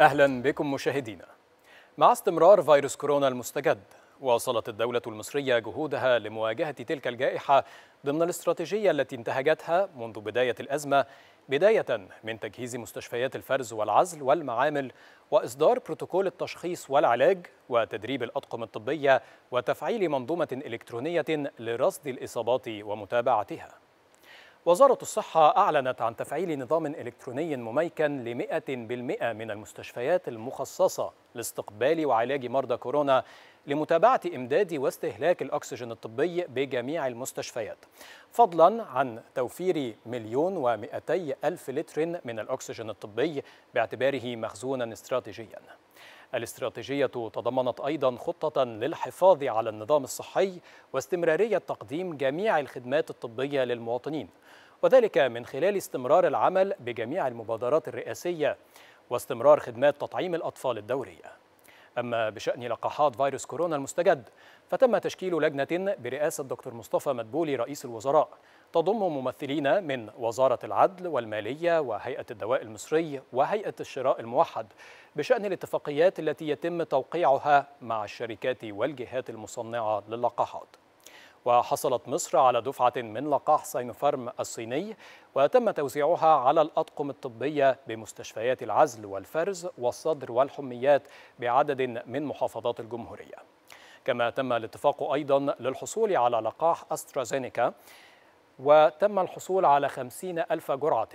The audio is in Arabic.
أهلا بكم مشاهدينا مع استمرار فيروس كورونا المستجد واصلت الدولة المصرية جهودها لمواجهة تلك الجائحة ضمن الاستراتيجية التي انتهجتها منذ بداية الأزمة بداية من تجهيز مستشفيات الفرز والعزل والمعامل وإصدار بروتوكول التشخيص والعلاج وتدريب الأطقم الطبية وتفعيل منظومة إلكترونية لرصد الإصابات ومتابعتها وزارة الصحة أعلنت عن تفعيل نظام إلكتروني مميكن لمئة بالمئة من المستشفيات المخصصة لاستقبال وعلاج مرضى كورونا لمتابعة إمداد واستهلاك الأكسجين الطبي بجميع المستشفيات فضلا عن توفير مليون ومئتي ألف لتر من الأكسجين الطبي باعتباره مخزونا استراتيجيا الاستراتيجية تضمنت أيضا خطة للحفاظ على النظام الصحي واستمرارية تقديم جميع الخدمات الطبية للمواطنين وذلك من خلال استمرار العمل بجميع المبادرات الرئاسية واستمرار خدمات تطعيم الأطفال الدورية أما بشأن لقاحات فيروس كورونا المستجد فتم تشكيل لجنة برئاسة دكتور مصطفى مدبولي رئيس الوزراء تضم ممثلين من وزارة العدل والمالية وهيئة الدواء المصري وهيئة الشراء الموحد بشأن الاتفاقيات التي يتم توقيعها مع الشركات والجهات المصنعة للقاحات وحصلت مصر على دفعة من لقاح سينفارم الصيني وتم توزيعها على الأطقم الطبية بمستشفيات العزل والفرز والصدر والحميات بعدد من محافظات الجمهورية كما تم الاتفاق أيضا للحصول على لقاح أسترازينيكا وتم الحصول على خمسين ألف جرعة